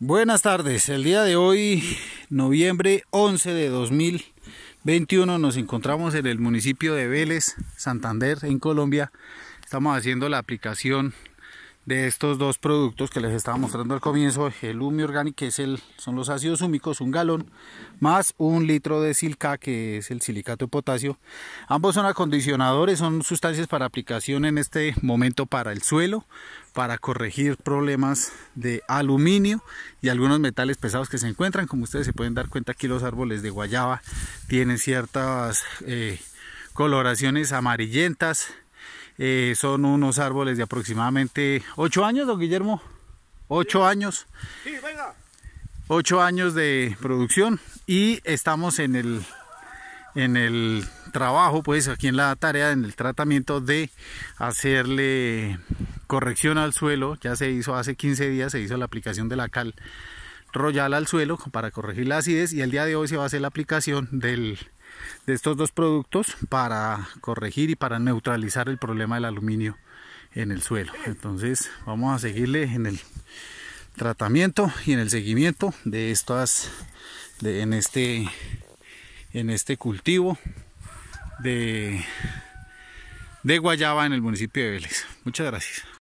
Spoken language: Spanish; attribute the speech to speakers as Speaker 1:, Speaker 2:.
Speaker 1: Buenas tardes, el día de hoy, noviembre 11 de 2021, nos encontramos en el municipio de Vélez, Santander, en Colombia. Estamos haciendo la aplicación de estos dos productos que les estaba mostrando al comienzo, el humio orgánico, que es el, son los ácidos húmicos, un galón, más un litro de silca, que es el silicato de potasio. Ambos son acondicionadores, son sustancias para aplicación en este momento para el suelo, para corregir problemas de aluminio y algunos metales pesados que se encuentran. Como ustedes se pueden dar cuenta, aquí los árboles de guayaba tienen ciertas eh, coloraciones amarillentas eh, son unos árboles de aproximadamente 8 años, don Guillermo. 8 años. Sí, 8 años de producción y estamos en el, en el trabajo, pues aquí en la tarea, en el tratamiento de hacerle corrección al suelo. Ya se hizo hace 15 días, se hizo la aplicación de la cal royal al suelo para corregir la acidez y el día de hoy se va a hacer la aplicación del de estos dos productos para corregir y para neutralizar el problema del aluminio en el suelo. Entonces vamos a seguirle en el tratamiento y en el seguimiento de estas de, en este en este cultivo de de guayaba en el municipio de Vélez. Muchas gracias.